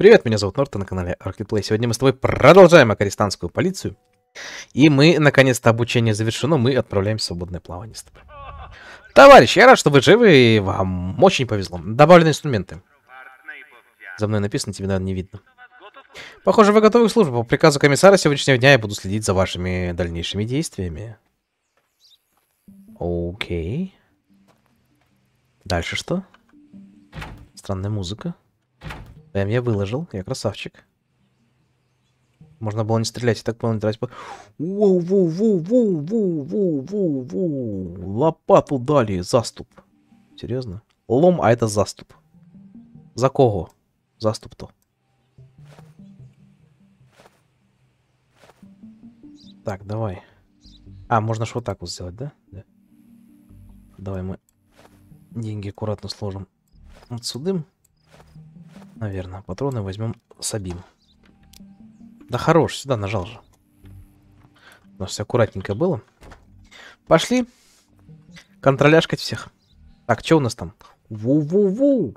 Привет, меня зовут Норта на канале ArcadePlay. Сегодня мы с тобой продолжаем акаристанскую полицию. И мы, наконец-то, обучение завершено, мы отправляемся в свободное плавание с тобой. Товарищ, я рад, что вы живы, и вам очень повезло. Добавлены инструменты. За мной написано, тебе, наверное, не видно. Похоже, вы готовы к службе. По приказу комиссара сегодняшнего дня я буду следить за вашими дальнейшими действиями. Окей. Дальше что? Странная музыка. Да, я выложил, я красавчик. Можно было не стрелять, и так понял, не тратить. Воу-воу-воу-воу-воу-воу-воу! Лопату дали, заступ. Серьезно? Лом, а это заступ. За кого? Заступ-то. Так, давай. А, можно ж вот так вот сделать, да? Да. Давай мы деньги аккуратно сложим. Вот Наверное, патроны возьмем Сабим. Да хорош, сюда нажал же. У нас все аккуратненько было. Пошли контроляшкать всех. Так, что у нас там? Ву-ву-ву.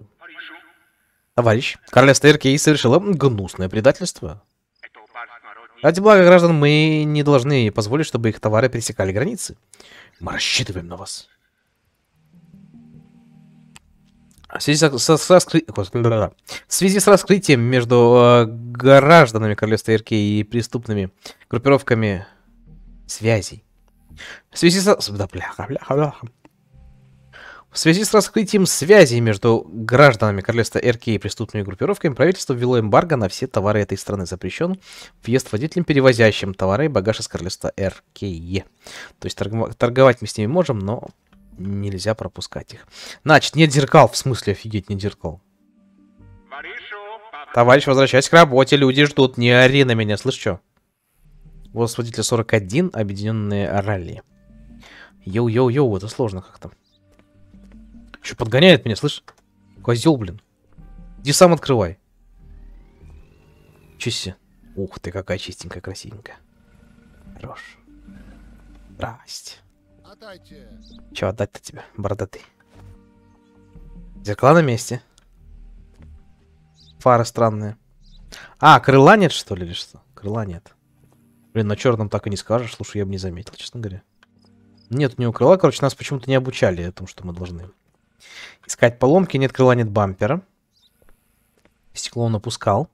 Товарищ, королевство Иркеи совершило гнусное предательство. Ради блага граждан мы не должны позволить, чтобы их товары пересекали границы. Мы рассчитываем на вас. А в связи с, с, с, раскры... в связи с раскрытием между э, гражданами Королевства РК и преступными группировками связей. В связи со... Да, бляха, бляха, бляха. В связи с раскрытием связей между гражданами Королевства РК и преступными группировками, правительство ввело эмбарго на все товары этой страны. Запрещен въезд водителям, перевозящим товары и багаж из Королевства РКЕ. То есть торг... торговать мы с ними можем, но нельзя пропускать их. Значит, нет зеркал. В смысле, офигеть, нет зеркал. Товарищ, возвращайся к работе, люди ждут. Не ори на меня, слышь, что? Голос водителя 41, объединенные ралли. Йоу-йоу-йоу, это сложно как-то. Еще подгоняет меня, слышь? Козел, блин. Иди сам открывай. Чисти. Ух ты, какая чистенькая, красивенькая. Хорош. Здрасте. Отдайте. Че отдать-то тебе, бородатый? Зеркала на месте. Фары странные. А, крыла нет, что ли, или что? Крыла нет. Блин, на черном так и не скажешь. Слушай, я бы не заметил, честно говоря. Нет у него крыла. Короче, нас почему-то не обучали о том, что мы должны искать поломки. Нет крыла, нет бампера. Стекло он опускал.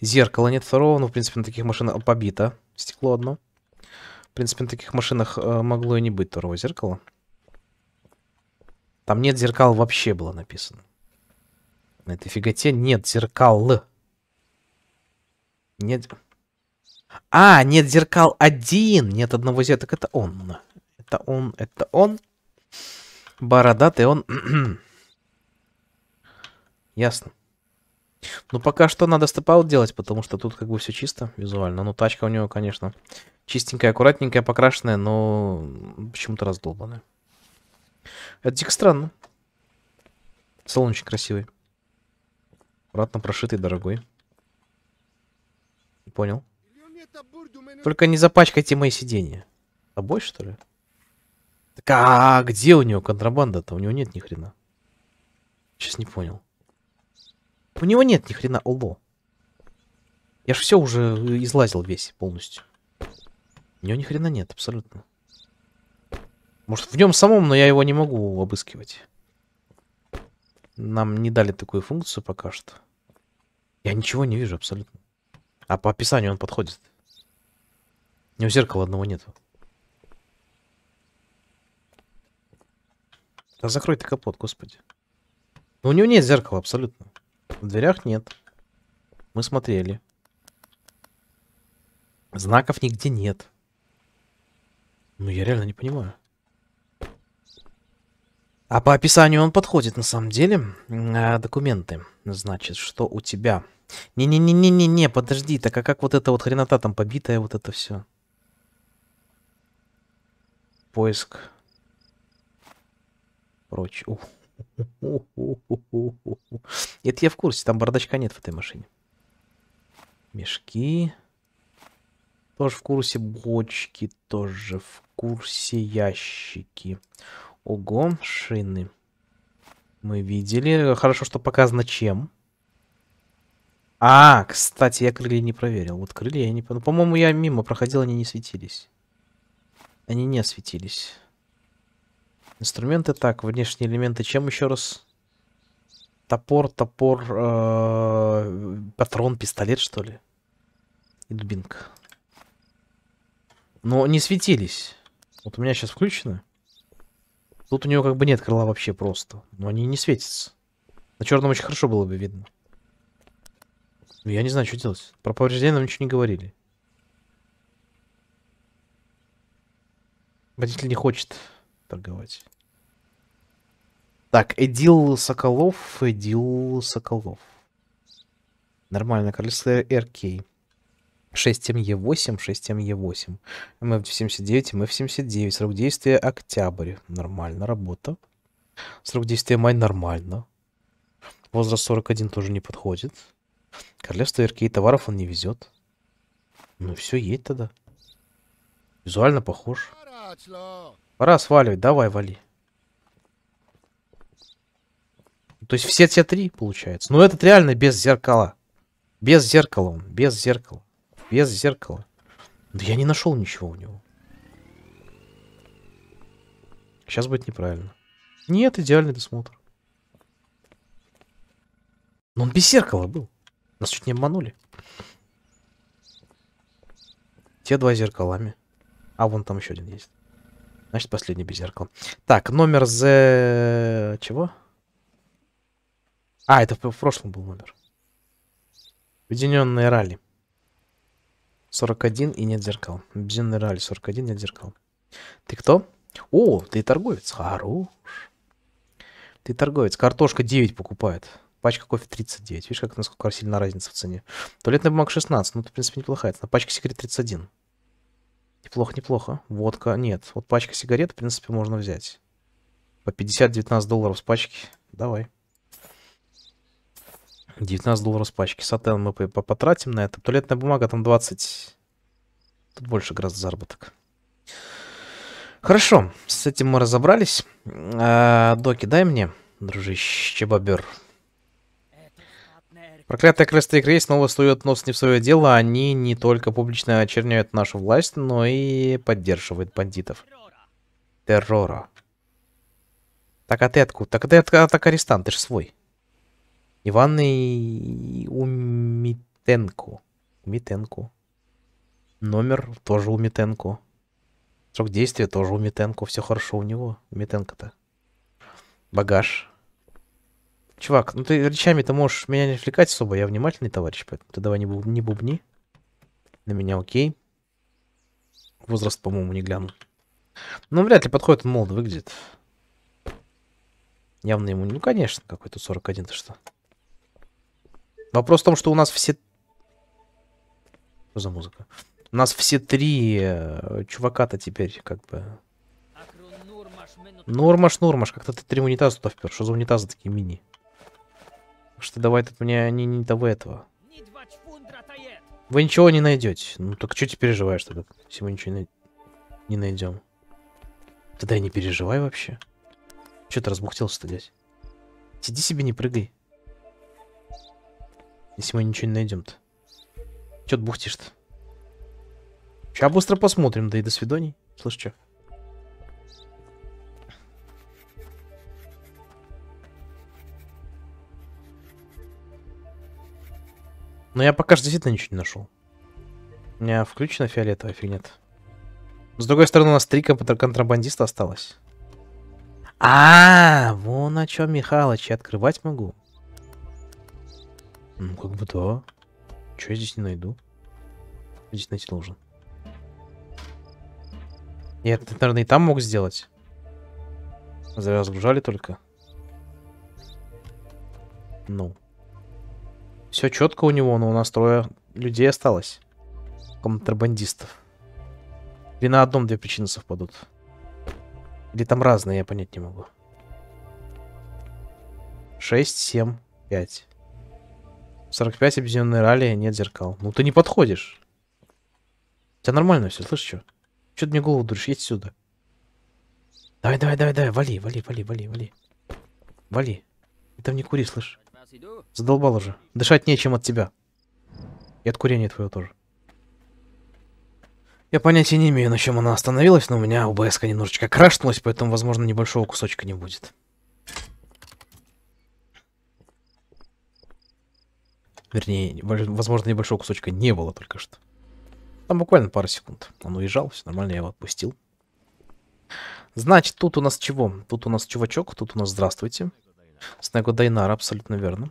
Зеркало нет второго, но, в принципе, на таких машинах побито. Стекло одно принципе, на таких машинах э, могло и не быть второго зеркала. Там нет зеркал вообще было написано. На этой фиготе нет зеркал. Нет... А, нет зеркал один. Нет одного зеркала. Так это он. Это он, это он. Бородатый он. Ясно. Ну, пока что надо степаут делать, потому что тут как бы все чисто визуально. Ну, тачка у него, конечно, чистенькая, аккуратненькая, покрашенная, но почему-то раздолбанная. Это дико странно. Салон очень красивый. Аккуратно прошитый, дорогой. Понял. Только не запачкайте мои сиденья. Тобой, что ли? Так, а, -а где у него контрабанда-то? У него нет ни хрена. Сейчас не понял. У него нет ни хрена оло. Я же все уже излазил весь полностью. У него ни хрена нет, абсолютно. Может, в нем самом, но я его не могу обыскивать. Нам не дали такую функцию пока что. Я ничего не вижу абсолютно. А по описанию он подходит. У него зеркала одного нету. Да закрой ты капот, господи. Но у него нет зеркала абсолютно. В дверях нет. Мы смотрели. Знаков нигде нет. Ну, я реально не понимаю. А по описанию он подходит, на самом деле. А, документы. Значит, что у тебя? Не-не-не-не-не-не, подожди. Так а как вот эта вот хренота там побитая, вот это все? Поиск. Прочь. Ух, Это я в курсе, там бардачка нет в этой машине. Мешки. Тоже в курсе. Бочки тоже в курсе. Ящики. Ого, шины. Мы видели. Хорошо, что показано чем. А, кстати, я крылья не проверил. Вот крылья я не... Ну, по-моему, я мимо проходил, они не светились. Они не светились. Инструменты так, внешние элементы. Чем еще раз? Топор, топор, э патрон, пистолет, что ли? И дубинка. Но не светились. Вот у меня сейчас включено. Тут у него как бы нет крыла вообще просто. Но они не светятся. На черном очень хорошо было бы видно. Но я не знаю, что делать. Про повреждения нам ничего не говорили. Водитель не хочет торговать. Так, Эдил Соколов, Эдил Соколов. Нормально, королевство РК. 6МЕ8, 6МЕ8. МФ-79, МФ-79. Срок действия октябрь. Нормально, работа. Срок действия май нормально. Возраст 41 тоже не подходит. Королевство РК товаров он не везет. Ну все, едь тогда. Визуально похож. Пора сваливать, давай, вали. То есть все те три, получается. Но этот реально без зеркала. Без зеркала он, без зеркала. Без зеркала. Да я не нашел ничего у него. Сейчас будет неправильно. Нет, идеальный досмотр. Но он без зеркала был. Нас чуть не обманули. Те два зеркалами. А вон там еще один есть. Значит, последний без зеркала. Так, номер Z... Чего? А, это в прошлом был номер. Объединенные ралли. 41 и нет зеркал. Объединенные ралли 41, нет зеркал. Ты кто? О, ты торговец. Хорош. Ты торговец. Картошка 9 покупает. Пачка кофе 39. Видишь, как насколько сильно разница в цене. Туалетная бумага 16. Ну, это, в принципе, неплохая. На пачке секрет 31. Неплохо, неплохо. Водка нет. Вот пачка сигарет, в принципе, можно взять. По 50-19 долларов с пачки. Давай. 19 долларов с пачки. Сатен мы потратим на это. Туалетная бумага там 20. Тут больше гораздо заработок. Хорошо, с этим мы разобрались. А, доки, дай мне, дружище, бобер. Проклятая крестная игре снова сует нос не в свое дело. Они не только публично очерняют нашу власть, но и поддерживают бандитов. Террора. Так а ты откуда? Так а ты а, так арестант, ты же свой. Иван и... Умитенко. Умитенко. Номер тоже Умитенко. Срок действия тоже Умитенко. Все хорошо у него. Умитенко-то. Багаж. Чувак, ну ты речами ты можешь меня не отвлекать особо, я внимательный товарищ, поэтому ты давай не, буб не бубни. На меня окей. Возраст, по-моему, не гляну. Ну, вряд ли подходит, он молодо выглядит. Явно ему... Ну, конечно, какой тут 41, то что? Вопрос в том, что у нас все... Что за музыка? У нас все три э, чувака-то теперь как бы... Нурмаш, Нурмаш, как-то ты три унитаза туда впер. Что за унитазы такие мини? что давай от меня не, не того этого. Вы ничего не найдете. Ну так что ты переживаешь тогда? Если мы ничего не, не найдем. Тогда и не переживай вообще. что ты разбухтелся-то, дядь? Сиди себе, не прыгай. Если мы ничего не найдем-то. Че ты бухтишь-то? Сейчас быстро посмотрим, да и до свиданий. Слышь, что? Но я пока что действительно ничего не нашел. У меня включена фиолетовая фиг нет. С другой стороны, у нас три контрабандиста осталось. А, -а, -а вон на чем, Михалыч, я открывать могу. Ну, как бы то. Че я здесь не найду? здесь найти должен. Я это, наверное, и там мог сделать. Загружали только. Ну. No. Все четко у него, но у нас трое людей осталось. Контрабандистов. Или на одном две причины совпадут. Или там разные, я понять не могу. 6, 7, 5. 45 объединенные ралли, нет зеркал. Ну ты не подходишь. У тебя нормально все, слышишь, что? Что ты мне голову дуришь? Едь сюда. Давай, давай, давай, давай, вали, вали, вали, вали, вали. Вали. Ты там не кури, слышь. Задолбал уже. Дышать нечем от тебя. И от курения твоего тоже. Я понятия не имею, на чем она остановилась, но у меня УБСК немножечко крашнулась, поэтому, возможно, небольшого кусочка не будет. Вернее, возможно, небольшого кусочка не было только что. Там буквально пару секунд. Он уезжал, все нормально, я его отпустил. Значит, тут у нас чего? Тут у нас чувачок, тут у нас здравствуйте. Снегу Дайнар, абсолютно верно.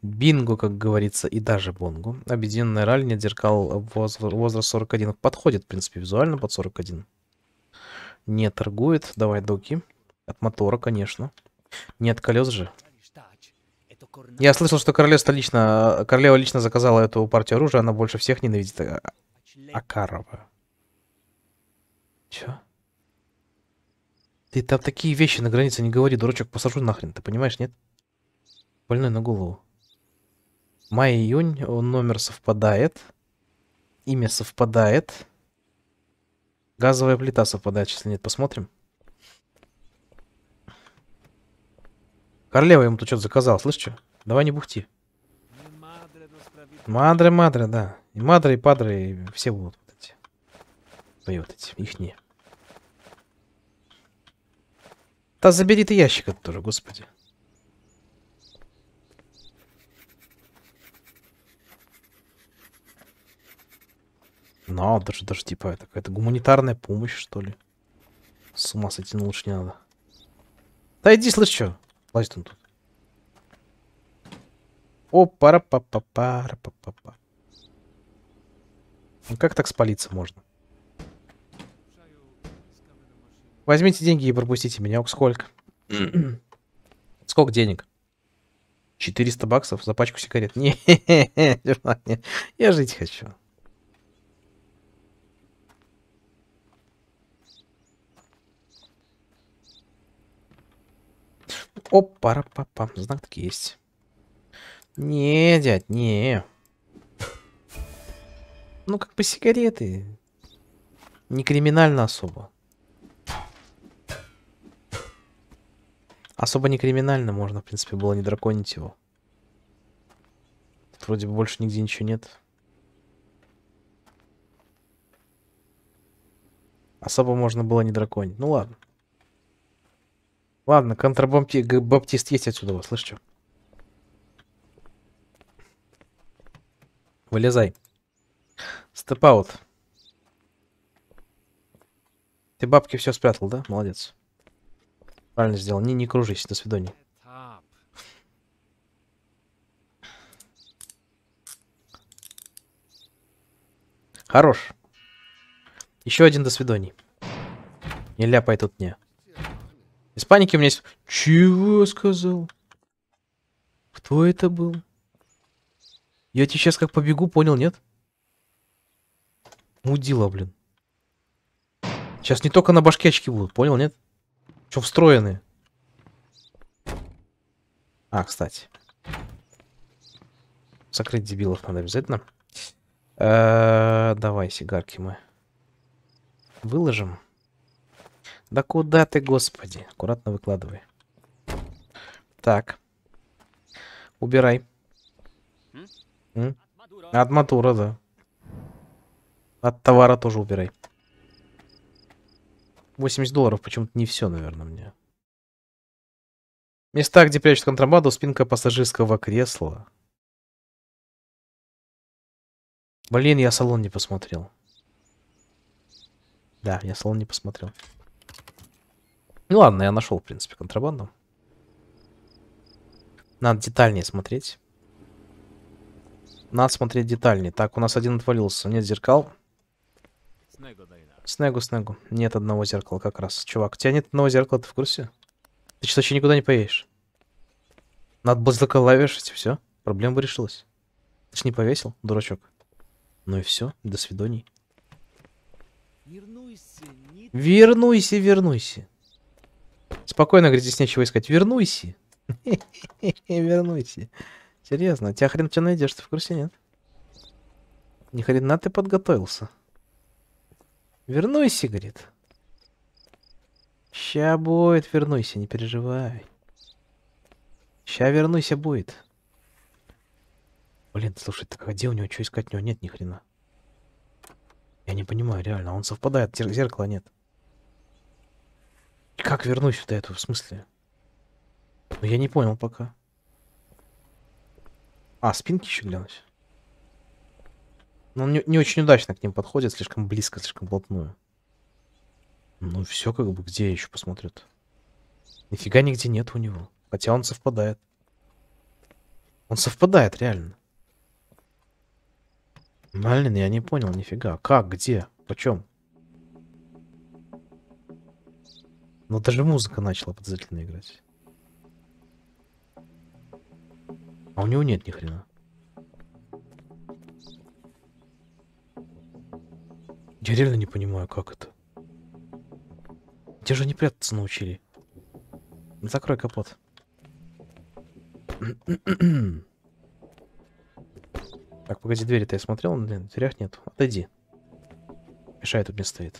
Бинго, как говорится, и даже бонго. Объединенная раль зеркал деркал возраст 41. Подходит, в принципе, визуально под 41. Не торгует. Давай доки. От мотора, конечно. Не от колес же. Я слышал, что королевство лично, королева лично заказала эту партию оружия. Она больше всех ненавидит э, Акарова. Чё? Ты там такие вещи на границе не говори, дурачок, посажу нахрен, ты понимаешь, нет? Больной на голову. Май-июнь, номер совпадает. Имя совпадает. Газовая плита совпадает, если нет, посмотрим. Королева ему тут что-то заказала, слышите? Давай не бухти. Мадре, мадре, да. И мадре, и падре, и все будут вот эти. Твои вот эти, их не. Да забери ты ящик это тоже, господи. Ну, даже, даже типа это какая-то гуманитарная помощь, что ли. С ума сойти, ну лучше не надо. Да иди, слышь, что? Лазит он тут. О, пара па па па па па Ну как так спалиться можно? Возьмите деньги и пропустите меня. Ок, сколько? сколько денег? 400 баксов за пачку сигарет. Не, я жить хочу. Опа, па па Знак таки есть. Не, дядь, не. Ну, как бы сигареты. Не криминально особо. Особо не криминально, можно, в принципе, было не драконить его. Тут вроде бы больше нигде ничего нет. Особо можно было не драконить. Ну ладно. Ладно, контрабаптист есть отсюда, вот, слышите? Вылезай. Степ-аут. Ты бабки все спрятал, да? Молодец. Правильно сделал. Не, не кружись. До свидания. Хорош. Еще один до свиданий. Не ляпай тут мне. Из паники у меня есть... Чего сказал? Кто это был? Я тебе сейчас как побегу, понял, нет? Мудила, блин. Сейчас не только на башке очки будут, понял, нет? Что встроены? А, кстати. Закрыть дебилов надо обязательно. Э -э давай, сигарки мы. Выложим. Да куда ты, господи? Аккуратно выкладывай. Так. Убирай. М? От мотора, да. От товара тоже убирай. 80 долларов почему-то не все, наверное, мне. Места, где прячут контрабанду, спинка пассажирского кресла. Блин, я салон не посмотрел. Да, я салон не посмотрел. Ну ладно, я нашел, в принципе, контрабанду. Надо детальнее смотреть. Надо смотреть детальнее. Так, у нас один отвалился. Нет зеркал. Снегу, снегу. Нет одного зеркала как раз. Чувак, у тебя нет одного зеркала, ты в курсе? Ты что, вообще никуда не поедешь? Надо было зеркало все. Проблема бы решилась. Ты ж не повесил, дурачок. Ну и все, до свиданий. Вернуйся, не... вернуйся, вернуйся. Спокойно, говорит, здесь нечего искать. Вернуйся. Вернуйся. Серьезно, тебя хрен тебя найдешь, ты в курсе, нет? Ни хрена ты подготовился. Вернуйся, говорит. Ща будет, вернуйся, не переживай. Ща вернуйся будет. Блин, слушай, так а где у него, что искать? У него нет ни хрена. Я не понимаю, реально, он совпадает, зеркала нет. Как вернусь до этого, в смысле? Ну, я не понял пока. А, спинки еще глянуть? Но ну, он не, не очень удачно к ним подходит, слишком близко, слишком плотную. Ну все, как бы, где еще посмотрят? Нифига нигде нет у него. Хотя он совпадает. Он совпадает, реально. Блин, я не понял, нифига. Как, где, почем? Но ну, даже музыка начала подозрительно играть. А у него нет ни хрена. Я реально не понимаю, как это. Тебя же не прятаться научили. Закрой капот. Так, погоди, двери-то я смотрел, блин, в дверях нет. Отойди. Мешай тут не стоит.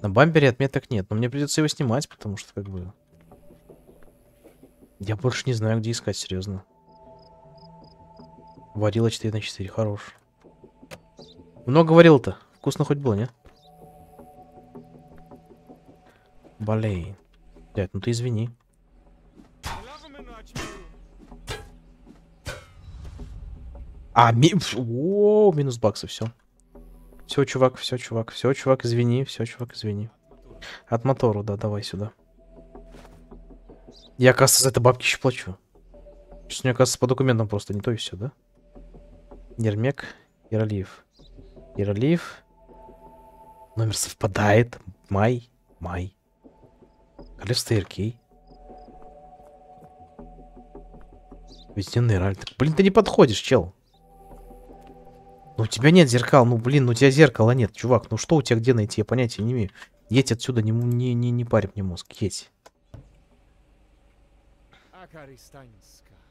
На бампере отметок нет, но мне придется его снимать, потому что как бы... Я больше не знаю, где искать, серьезно. Варила 4 на 4, хорош. Много варил-то? Вкусно хоть было, не? Болей. Дядь, ну ты извини. А, ми... О, минус бакса, все. Все, чувак, все, чувак, все, чувак, извини, все, чувак, извини. От мотора, да, давай сюда. Я, кажется, за это бабки еще плачу. Сейчас мне, кажется, по документам просто не то и все, да? Нермек, Иралиев. Иралиев. Номер совпадает. Май, май. Королевство Иркей. Везенный раль. Блин, ты не подходишь, чел. Ну, у тебя нет зеркал. Ну, блин, ну, у тебя зеркала нет, чувак. Ну, что у тебя где найти? Я понятия не имею. Едь отсюда, не, не, не, не парь мне мозг. Едь.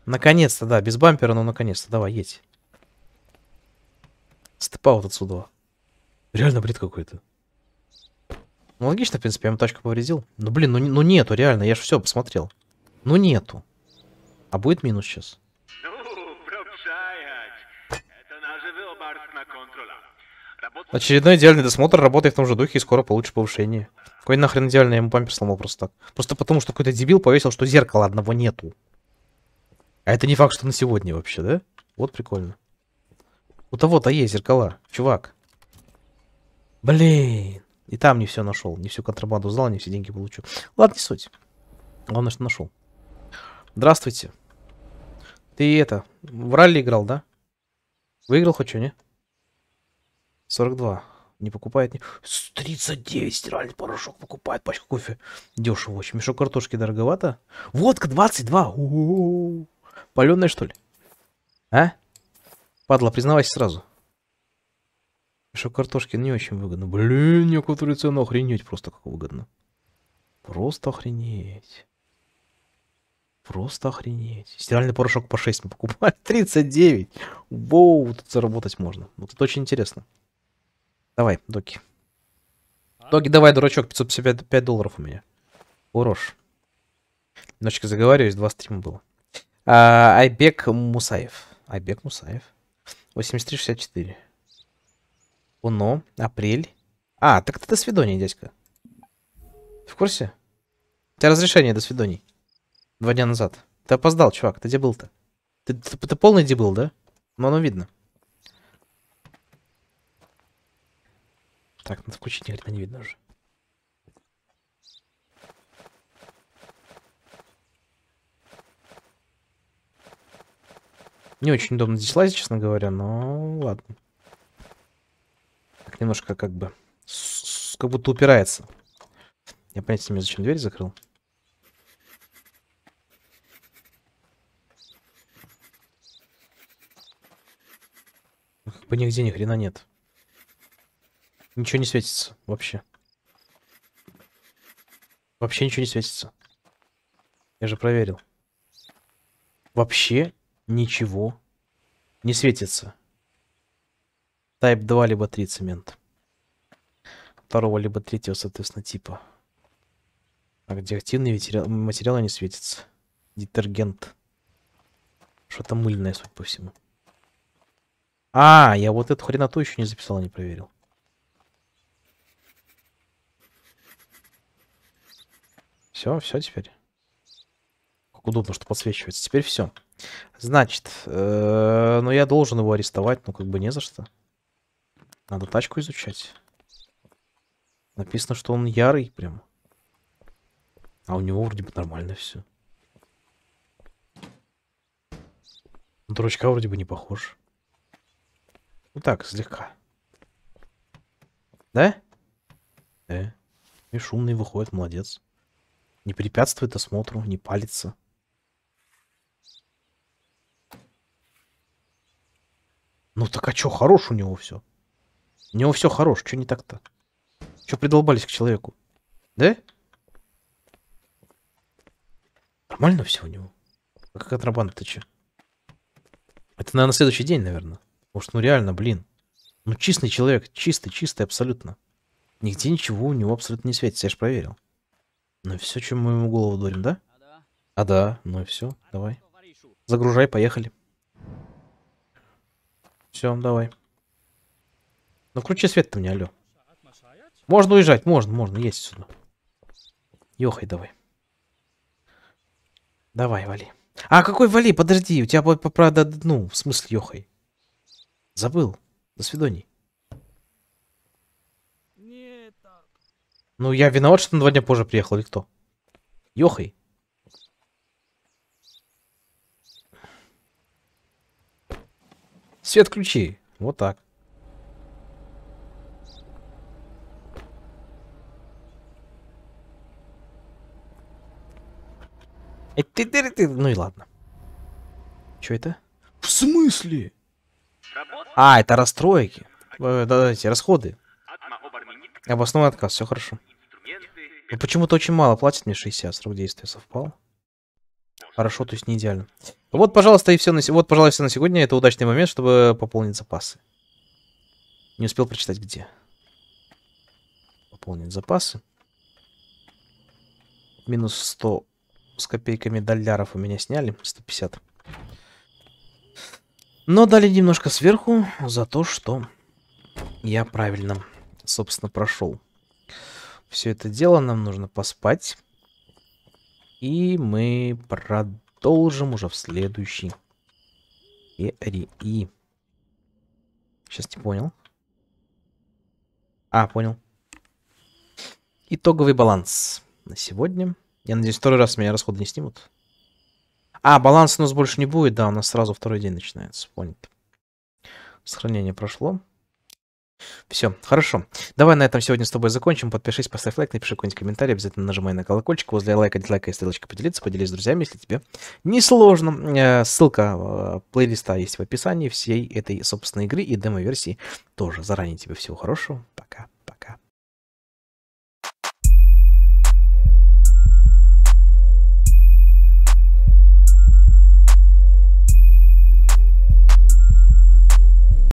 Наконец-то, да. Без бампера, но наконец-то. Давай, едь. Степаут отсюда. Реально бред какой-то. Ну, логично, в принципе, я ему тачку повредил. Ну, блин, ну, ну нету, реально, я же все посмотрел. Ну, нету. А будет минус сейчас. Ну, Очередной идеальный досмотр работает в том же духе и скоро получишь повышение. Какой нахрен идеальный, я ему пампер сломал просто так. Просто потому, что какой-то дебил повесил, что зеркала одного нету. А это не факт, что на сегодня вообще, да? Вот прикольно. У того-то есть зеркала, чувак. Блин. И там не все нашел. Не всю контрабанду взял, не все деньги получу. Ладно, не суть. Главное, что нашел. Здравствуйте. Ты это, в ралли играл, да? Выиграл хоть что, не? 42. Не покупает не... 39 стиральный порошок покупает Пачка кофе. Дешево очень. Мешок картошки дороговато. Водка 22. У -у -у. Паленая, что ли? А? Падла, признавайся сразу что картошки не очень выгодно. Блин, некоторые цены охренеть просто как выгодно. Просто охренеть. Просто охренеть. Стиральный порошок по 6 мы покупали. 39. Воу, тут заработать можно. Вот это очень интересно. Давай, доки. А? Доки, давай, дурачок, 555 долларов у меня. Хорош. Ночка заговариваюсь, два стрима было. А, Айбек Мусаев. Айбек Мусаев. 8364. Уно, апрель. А, так ты до свидания, дядька. в курсе? У тебя разрешение до свиданий. Два дня назад. Ты опоздал, чувак. Ты где был-то? Ты, ты, ты полный дебил, да? Но оно видно. Так, надо включить, никогда не видно уже. Не очень удобно здесь лазить, честно говоря, но ладно немножко как бы... Как будто упирается. Я понятия не имею, зачем дверь закрыл. Как бы нигде ни хрена нет. Ничего не светится вообще. Вообще ничего не светится. Я же проверил. Вообще ничего не светится. Type 2 либо 3 цемент. Второго либо третьего, соответственно, типа. А где активный материал, материалы не светится? Детергент. Что-то мыльное, судя по всему. А, я вот эту хреноту еще не записал, не проверил. Все, все теперь. Как удобно, что подсвечивается. Теперь все. Значит, э -э, ну я должен его арестовать, но ну, как бы не за что. Надо тачку изучать. Написано, что он ярый прям. А у него вроде бы нормально все. На дурачка вроде бы не похож. Ну так, слегка. Да? Э. И шумный выходит, молодец. Не препятствует осмотру, не палится. Ну так а чё, хорош у него все. У него все хорош, что не так-то? Что придолбались к человеку? Да? Нормально все у него. А как контрабанда-то че? Это, наверное, следующий день, наверное. Потому что, ну реально, блин. Ну чистый человек, чистый, чистый абсолютно. Нигде ничего у него абсолютно не светится, я же проверил. Ну и все, чем мы ему голову дурим, да? А да, ну и все, давай. Загружай, поехали. Все, давай. Ну включи свет-то мне, алло. Можно уезжать, можно, можно, есть сюда. Ёхай давай. Давай, вали. А, какой вали? Подожди, у тебя будет правда, ну, в смысле, ёхай. Забыл. До свидания. Ну, я виноват, что на два дня позже приехал, или кто? Ёхай. Свет ключи. Вот так. Э, ну и ладно. Что это? В смысле? А, это расстройки. Э, Давайте, расходы. Обоснованный отказ, все хорошо. Ну, почему-то очень мало платит мне 60, срок действия совпал. Хорошо, то есть не идеально. Вот, пожалуйста, и все на, вот, пожалуй, все на сегодня. Это удачный момент, чтобы пополнить запасы. Не успел прочитать где. Пополнить запасы. Минус 100 с копейками долларов у меня сняли, 150. Но дали немножко сверху за то, что я правильно, собственно, прошел. Все это дело нам нужно поспать. И мы продолжим уже в следующий серии. Сейчас не понял. А, понял. Итоговый баланс на сегодня. Я надеюсь, второй раз меня расходы не снимут. А, баланс у нас больше не будет, да, у нас сразу второй день начинается, понятно. Сохранение прошло. Все, хорошо. Давай на этом сегодня с тобой закончим. Подпишись, поставь лайк, напиши какой-нибудь комментарий, обязательно нажимай на колокольчик. Возле лайка, дизлайка и стрелочка поделиться, поделись с друзьями, если тебе несложно. Э, ссылка э, плейлиста есть в описании всей этой, собственной игры и демо-версии тоже. Заранее тебе всего хорошего. Пока.